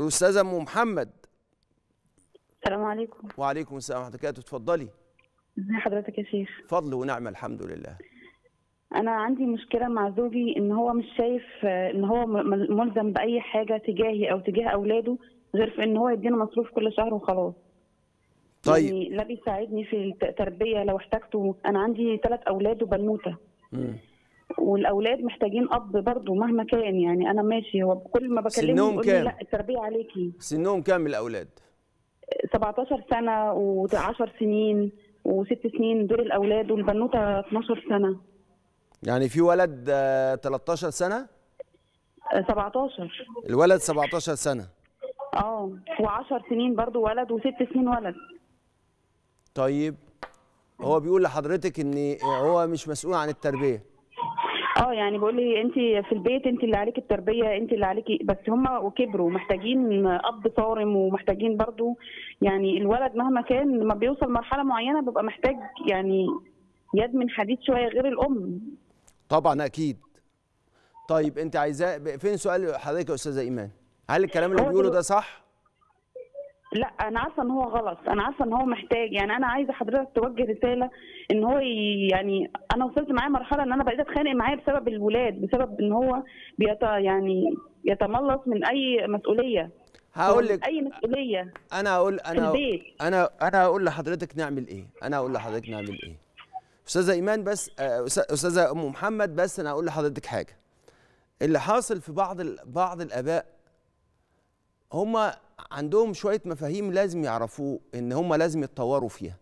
الاستاذه ام محمد السلام عليكم وعليكم السلام ورحمه الله وبركاته اتفضلي ازي حضرتك يا شيخ فضل ونعمه الحمد لله انا عندي مشكله مع زوجي ان هو مش شايف ان هو ملزم باي حاجه تجاهي او تجاه اولاده غير في ان هو يدينا مصروف كل شهر وخلاص طيب يعني لا بيساعدني في التربيه لو احتاجته انا عندي ثلاث اولاد وبنوته والاولاد محتاجين اب برضه مهما كان يعني انا ماشي هو كل ما بكلمهم يقول لي لا التربيه عليكي سنهم كام الاولاد 17 سنه و10 سنين وست سنين دول الاولاد والبنوته 12 سنه يعني في ولد 13 سنه 17 الولد 17 سنه اه و10 آه، سنين برضه ولد وست سنين ولد طيب هو بيقول لحضرتك ان هو مش مسؤول عن التربيه اه يعني بقول لي انت في البيت انت اللي عليكي التربيه انت اللي عليكي بس هم وكبروا محتاجين اب صارم ومحتاجين برضو يعني الولد مهما كان لما بيوصل مرحله معينه بيبقى محتاج يعني يد من حديد شويه غير الام طبعا اكيد طيب انت عايزاه فين سؤال حضرتك يا استاذه ايمان هل الكلام اللي بيقوله ده صح لا انا عارفه ان هو غلط انا عارفه ان هو محتاج يعني انا عايزه حضرتك توجه رساله ان هو يعني انا وصلت معايا مرحله ان انا بقيت اتخانق معاه بسبب الولاد بسبب ان هو بيت يعني يتملص من اي مسؤوليه هقول لك اي مسؤوليه انا هقول انا انا انا هقول لحضرتك نعمل ايه انا هقول لحضرتك نعمل ايه استاذه ايمان بس آه، استاذه ام محمد بس انا هقول لحضرتك حاجه اللي حاصل في بعض ال... بعض الاباء هما عندهم شويه مفاهيم لازم يعرفوه ان هم لازم يتطوروا فيها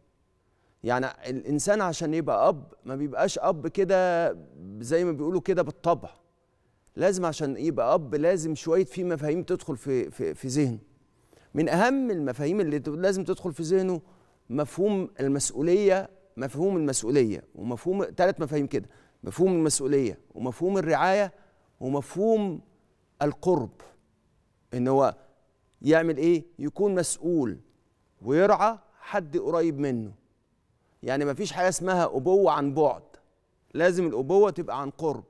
يعني الانسان عشان يبقى اب ما بيبقاش اب كده زي ما بيقولوا كده بالطبع لازم عشان يبقى اب لازم شويه في مفاهيم تدخل في في, في ذهنه من اهم المفاهيم اللي لازم تدخل في ذهنه مفهوم المسؤوليه مفهوم المسؤوليه ومفهوم ثلاث مفاهيم كده مفهوم المسؤوليه ومفهوم الرعايه ومفهوم القرب ان هو يعمل ايه يكون مسؤول ويرعى حد قريب منه يعني ما فيش حاجه اسمها ابوه عن بعد لازم الابوه تبقى عن قرب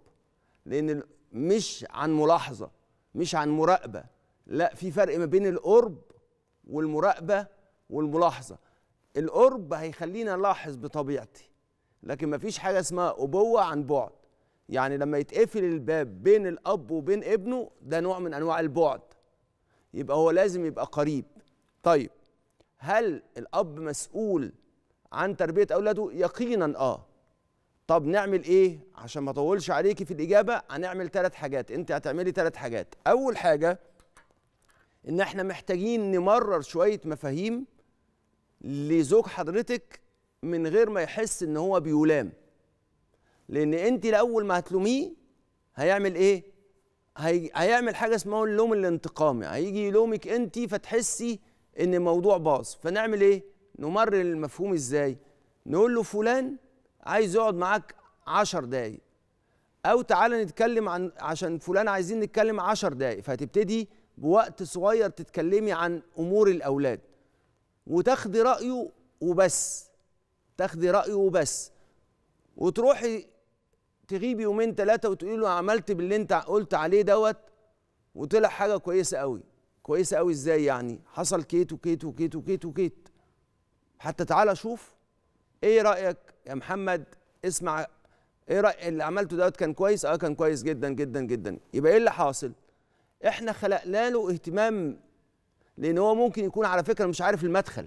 لان مش عن ملاحظه مش عن مراقبه لا في فرق ما بين القرب والمراقبه والملاحظه القرب هيخلينا نلاحظ بطبيعتي لكن ما فيش حاجه اسمها ابوه عن بعد يعني لما يتقفل الباب بين الاب وبين ابنه ده نوع من انواع البعد يبقى هو لازم يبقى قريب طيب هل الاب مسؤول عن تربيه اولاده يقينا اه طب نعمل ايه عشان ما اطولش عليكي في الاجابه هنعمل ثلاث حاجات انت هتعملي ثلاث حاجات اول حاجه ان احنا محتاجين نمرر شويه مفاهيم لزوج حضرتك من غير ما يحس ان هو بيلام لان انت لاول ما هتلوميه هيعمل ايه هي... هيعمل حاجه اسمها اللوم الانتقامي يعني، هيجي يلومك انت فتحسي ان الموضوع باظ فنعمل ايه نمرر المفهوم ازاي نقول له فلان عايز يقعد معاك 10 دقايق او تعالى نتكلم عن عشان فلان عايزين نتكلم 10 دقايق فهتبتدي بوقت صغير تتكلمي عن امور الاولاد وتاخدي رايه وبس تاخدي رايه وبس وتروحي تغيب يومين ثلاثه وتقول له عملت باللي انت قلت عليه دوت وطلع حاجه كويسه أوي كويسه أوي ازاي يعني حصل كيت وكيت وكيت وكيت وكيت حتى تعالى شوف ايه رايك يا محمد اسمع ايه رأي اللي عملته دوت كان كويس اه كان كويس جدا جدا جدا يبقى ايه اللي حاصل احنا خلقنا له اهتمام لان هو ممكن يكون على فكره مش عارف المدخل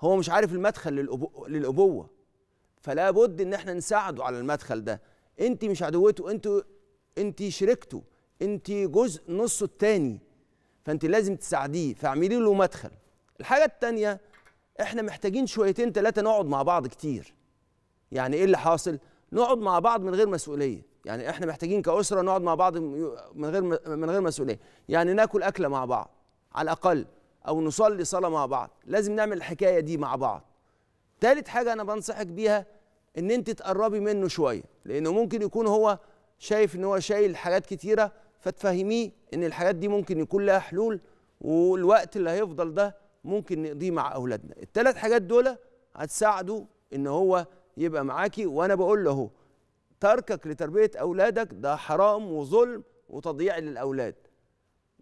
هو مش عارف المدخل للأبو... للابوه فلا بد ان احنا نساعده على المدخل ده انت مش عدوته انت انت شركته انت جزء نصه التاني فانت لازم تساعديه فاعملي له مدخل الحاجه التانيه احنا محتاجين شويتين ثلاثه نقعد مع بعض كتير يعني ايه اللي حاصل نقعد مع بعض من غير مسؤوليه يعني احنا محتاجين كاسره نقعد مع بعض من غير من غير مسؤوليه يعني ناكل اكله مع بعض على الاقل او نصلي صلاه مع بعض لازم نعمل الحكايه دي مع بعض تالت حاجه انا بنصحك بيها ان انت تقربي منه شويه لانه ممكن يكون هو شايف ان هو شايل حاجات كتيره فتفهميه ان الحاجات دي ممكن يكون لها حلول والوقت اللي هيفضل ده ممكن نقضيه مع اولادنا الثلاث حاجات دول هتساعده ان هو يبقى معاكي وانا بقول له تركك لتربيه اولادك ده حرام وظلم وتضييع للاولاد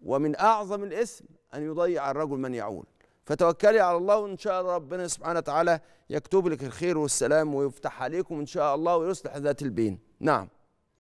ومن اعظم الاسم ان يضيع الرجل من يعول فتوكلي على الله وان شاء الله ربنا سبحانه وتعالى يكتب لك الخير والسلام ويفتح عليكم ان شاء الله ويصلح ذات البين نعم